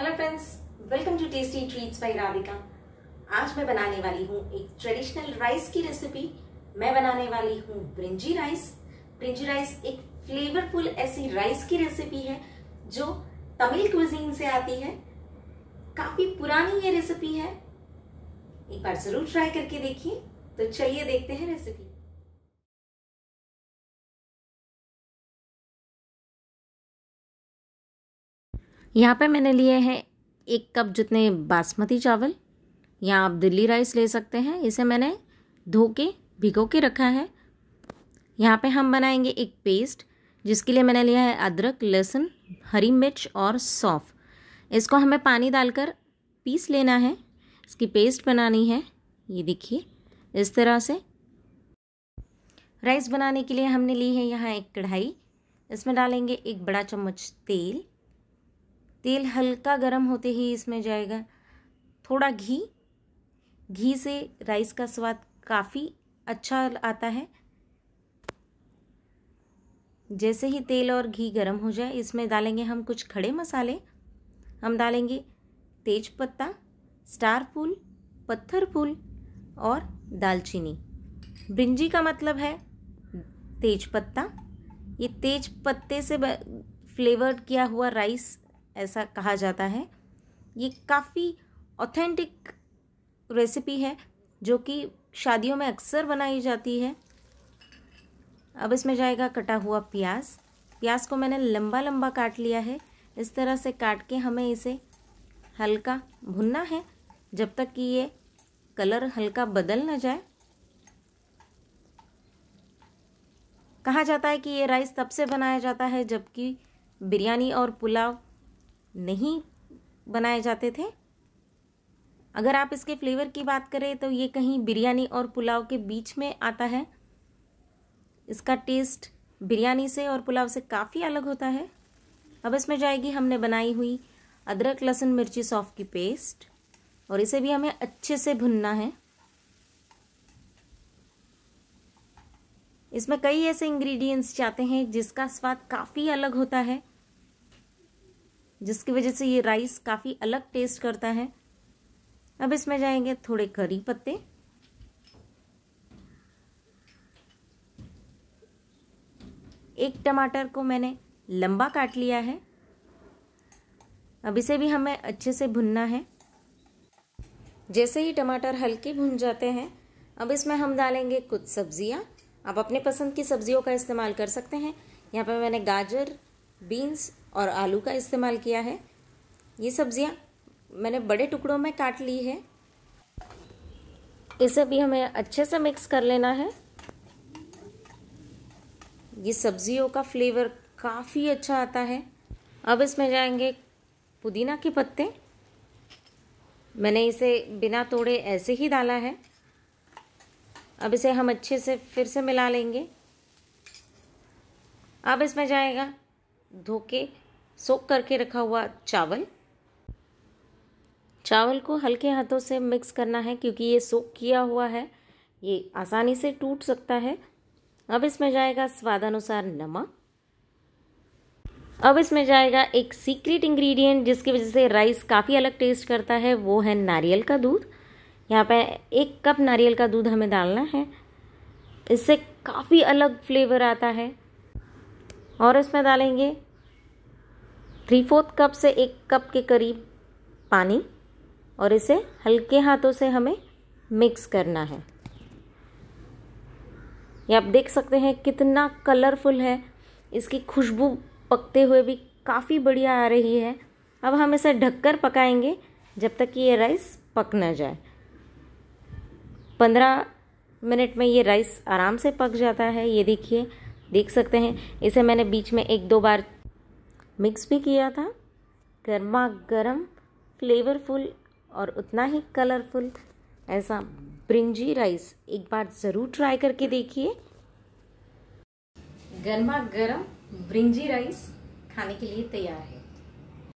hello friends welcome to tasty treats by Radhika आज मैं बनाने वाली हूँ एक ट्रेडिशनल राइस की रेसिपी मैं बनाने वाली हूँ ब्रिंजी राइस ब्रिंजी राइस एक फ्लेवरफुल ऐसी राइस की रेसिपी है जो तमिल क्विजीन से आती है काफी पुरानी ये रेसिपी है एक बार जरूर ट्राई करके देखिए तो चलिए देखते हैं रेसिपी यहाँ पे मैंने लिए हैं एक कप जितने बासमती चावल यहाँ आप दिल्ली राइस ले सकते हैं इसे मैंने धो के भिगो के रखा है यहाँ पे हम बनाएंगे एक पेस्ट जिसके लिए मैंने लिया है अदरक लहसुन हरी मिर्च और सौंफ इसको हमें पानी डालकर पीस लेना है इसकी पेस्ट बनानी है ये देखिए इस तरह से राइस बनाने के लिए हमने ली है यहाँ एक कढ़ाई इसमें डालेंगे एक बड़ा चम्मच तेल तेल हल्का गर्म होते ही इसमें जाएगा थोड़ा घी घी से राइस का स्वाद काफ़ी अच्छा आता है जैसे ही तेल और घी गर्म हो जाए इसमें डालेंगे हम कुछ खड़े मसाले हम डालेंगे तेज पत्ता स्टार फूल पत्थर फूल और दालचीनी ब्रिंजी का मतलब है तेज पत्ता ये तेज पत्ते से फ्लेवर्ड किया हुआ राइस ऐसा कहा जाता है ये काफ़ी ऑथेंटिक रेसिपी है जो कि शादियों में अक्सर बनाई जाती है अब इसमें जाएगा कटा हुआ प्याज प्याज को मैंने लंबा लंबा काट लिया है इस तरह से काट के हमें इसे हल्का भुनना है जब तक कि ये कलर हल्का बदल ना जाए कहा जाता है कि ये राइस तब से बनाया जाता है जबकि बिरयानी और पुलाव नहीं बनाए जाते थे अगर आप इसके फ्लेवर की बात करें तो ये कहीं बिरयानी और पुलाव के बीच में आता है इसका टेस्ट बिरयानी से और पुलाव से काफ़ी अलग होता है अब इसमें जाएगी हमने बनाई हुई अदरक लहसुन मिर्ची सौफ़ की पेस्ट और इसे भी हमें अच्छे से भुनना है इसमें कई ऐसे इंग्रेडिएंट्स जाते हैं जिसका स्वाद काफ़ी अलग होता है जिसकी वजह से ये राइस काफ़ी अलग टेस्ट करता है अब इसमें जाएंगे थोड़े करी पत्ते एक टमाटर को मैंने लंबा काट लिया है अब इसे भी हमें अच्छे से भुनना है जैसे ही टमाटर हल्के भुन जाते हैं अब इसमें हम डालेंगे कुछ सब्जियां आप अपने पसंद की सब्जियों का इस्तेमाल कर सकते हैं यहाँ पे मैंने गाजर बीन्स और आलू का इस्तेमाल किया है ये सब्ज़ियाँ मैंने बड़े टुकड़ों में काट ली है इसे भी हमें अच्छे से मिक्स कर लेना है ये सब्जियों का फ्लेवर काफ़ी अच्छा आता है अब इसमें जाएंगे पुदीना के पत्ते मैंने इसे बिना तोड़े ऐसे ही डाला है अब इसे हम अच्छे से फिर से मिला लेंगे अब इसमें जाएगा धो के सोख करके रखा हुआ चावल चावल को हल्के हाथों से मिक्स करना है क्योंकि ये सोख किया हुआ है ये आसानी से टूट सकता है अब इसमें जाएगा स्वादानुसार नमक अब इसमें जाएगा एक सीक्रेट इंग्रेडिएंट जिसकी वजह से राइस काफ़ी अलग टेस्ट करता है वो है नारियल का दूध यहाँ पे एक कप नारियल का दूध हमें डालना है इससे काफ़ी अलग फ्लेवर आता है और इसमें डालेंगे थ्री फोर्थ कप से एक कप के करीब पानी और इसे हल्के हाथों से हमें मिक्स करना है ये आप देख सकते हैं कितना कलरफुल है इसकी खुशबू पकते हुए भी काफ़ी बढ़िया आ रही है अब हम इसे ढककर पकाएंगे जब तक कि ये राइस पक ना जाए पंद्रह मिनट में ये राइस आराम से पक जाता है ये देखिए देख सकते हैं इसे मैंने बीच में एक दो बार मिक्स भी किया था गर्मा गर्म फ्लेवरफुल और उतना ही कलरफुल ऐसा ब्रिंजी राइस एक बार ज़रूर ट्राई करके देखिए गर्मा गर्म ब्रिंजी राइस खाने के लिए तैयार है